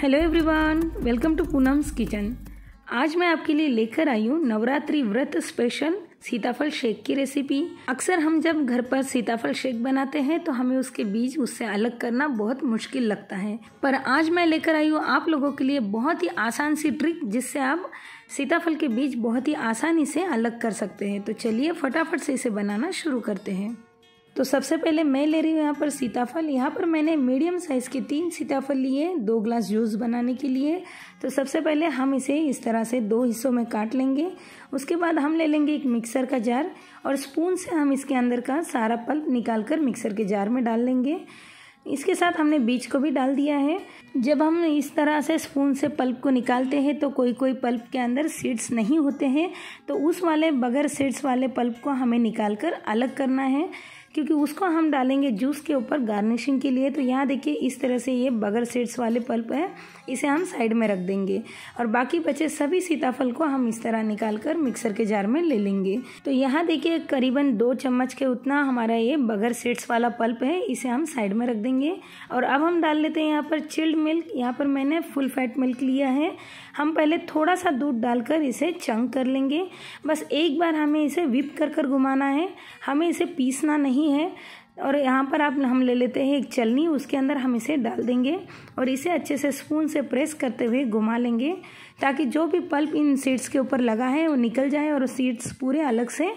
hello everyone welcome to Poonam's kitchen आज मैं आपके लिए लेकर आई हूँ नवरात्रि व्रत स्पेशल सीताफल शेक की रेसिपी अक्सर हम जब घर पर सीताफल शेक बनाते हैं तो हमें उसके बीज उससे अलग करना बहुत मुश्किल लगता है पर आज मैं लेकर आई हूँ आप लोगों के लिए बहुत ही आसान सी ट्रिक जिससे आप सीताफल के बीज बहुत ही आसानी से अलग कर सकते हैं तो चलिए फटाफट से इसे बनाना शुरू करते हैं तो सबसे पहले मैं ले रही हूँ यहाँ पर सीताफल यहाँ पर मैंने मीडियम साइज़ के तीन सीताफल लिए दो ग्लास जूस बनाने के लिए तो सबसे पहले हम इसे इस तरह से दो हिस्सों में काट लेंगे उसके बाद हम ले लेंगे एक मिक्सर का जार और स्पून से हम इसके अंदर का सारा पल्प निकाल कर मिक्सर के जार में डाल लेंगे इसके साथ हमने बीज को भी डाल दिया है जब हम इस तरह से स्पून से पल्प को निकालते हैं तो कोई कोई पल्प के अंदर सीड्स नहीं होते हैं तो उस वाले बगैर सीड्स वाले पल्प को हमें निकाल कर अलग करना है क्योंकि उसको हम डालेंगे जूस के ऊपर गार्निशिंग के लिए तो यहाँ देखिए इस तरह से ये बगर सीड्स वाले पल्प है इसे हम साइड में रख देंगे और बाकी बचे सभी सीताफल को हम इस तरह निकाल कर मिक्सर के जार में ले लेंगे तो यहाँ देखिए करीबन दो चम्मच के उतना हमारा ये बगर सीड्स वाला पल्प है इसे हम साइड में रख देंगे और अब हम डाल लेते हैं यहाँ पर चिल्ड मिल्क यहाँ पर मैंने फुल फैट मिल्क लिया है हम पहले थोड़ा सा दूध डालकर इसे चंग कर लेंगे बस एक बार हमें इसे विप कर कर घुमाना है हमें इसे पीसना नहीं नहीं है और यहाँ पर आप हम ले लेते हैं एक चलनी उसके अंदर हम इसे डाल देंगे और इसे अच्छे से स्पून से प्रेस करते हुए घुमा लेंगे ताकि जो भी पल्प इन सीड्स के ऊपर लगा है वो निकल जाए और सीड्स पूरे अलग से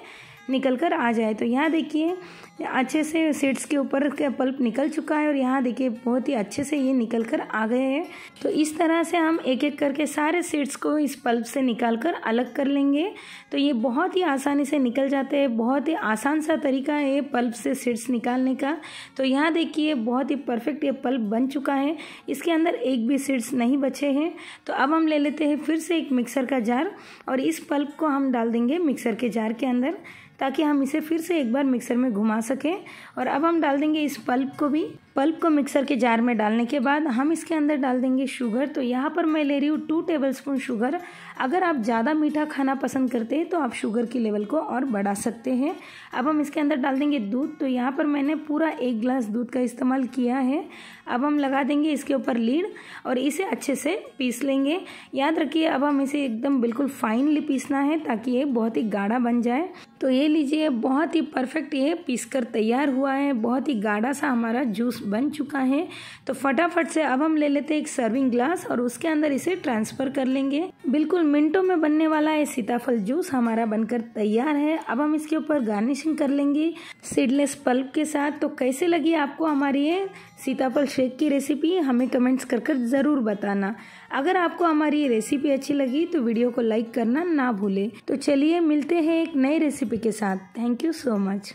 निकल कर आ जाए तो यहाँ देखिए अच्छे से सीड्स के ऊपर का पल्प निकल चुका है और यहाँ देखिए बहुत ही अच्छे से ये निकल कर आ गए हैं तो इस तरह से हम एक एक करके सारे सीड्स को इस पल्प से निकाल कर अलग कर लेंगे तो ये बहुत ही आसानी से निकल जाते हैं बहुत ही आसान सा तरीका है पल्प से सीड्स निकालने का तो यहाँ देखिए बहुत ही परफेक्ट ये पल्प बन चुका है इसके अंदर एक भी सीड्स नहीं बचे हैं तो अब हम ले लेते हैं फिर से एक मिक्सर का जार और इस पल्प को हम डाल देंगे मिक्सर के जार के अंदर ताकि हम इसे फिर से एक बार मिक्सर में घुमा सकें और अब हम डाल देंगे इस पल्प को भी पल्प को मिक्सर के जार में डालने के बाद हम इसके अंदर डाल देंगे शुगर तो यहाँ पर मैं ले रही हूँ टू टेबल स्पून शुगर अगर आप ज़्यादा मीठा खाना पसंद करते हैं तो आप शुगर की लेवल को और बढ़ा सकते हैं अब हम इसके अंदर डाल देंगे दूध तो यहाँ पर मैंने पूरा एक गिलास दूध का इस्तेमाल किया है अब हम लगा देंगे इसके ऊपर लीड और इसे अच्छे से पीस लेंगे याद रखिए अब हम इसे एकदम बिल्कुल फाइनली पीसना है ताकि ये बहुत ही गाढ़ा बन जाए तो ये लीजिए बहुत ही परफेक्ट ये पीस कर तैयार हुआ है बहुत ही गाढ़ा सा हमारा जूस बन चुका है तो फटाफट से अब हम ले लेते हैं एक सर्विंग ग्लास और उसके अंदर इसे ट्रांसफ़र कर लेंगे बिल्कुल मिनटों में बनने वाला ये सीताफल जूस हमारा बनकर तैयार है अब हम इसके ऊपर गार्निशिंग कर लेंगे सीडलेस पल्प के साथ तो कैसे लगी आपको हमारी ये सीताफल शेक की रेसिपी हमें कमेंट्स कर कर ज़रूर बताना अगर आपको हमारी ये रेसिपी अच्छी लगी तो वीडियो को लाइक करना ना भूले तो चलिए मिलते हैं एक नई रेसिपी के साथ थैंक यू सो मच